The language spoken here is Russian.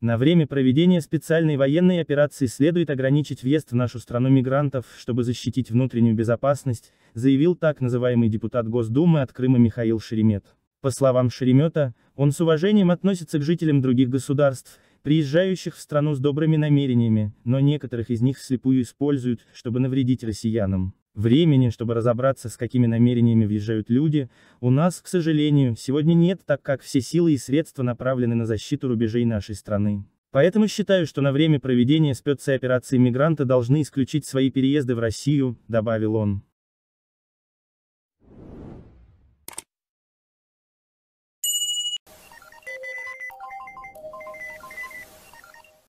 На время проведения специальной военной операции следует ограничить въезд в нашу страну мигрантов, чтобы защитить внутреннюю безопасность, заявил так называемый депутат Госдумы от Крыма Михаил Шеремет. По словам Шеремета, он с уважением относится к жителям других государств, приезжающих в страну с добрыми намерениями, но некоторых из них слепую используют, чтобы навредить россиянам. Времени, чтобы разобраться, с какими намерениями въезжают люди, у нас, к сожалению, сегодня нет, так как все силы и средства направлены на защиту рубежей нашей страны. Поэтому считаю, что на время проведения спецоперации мигранты должны исключить свои переезды в Россию, добавил он.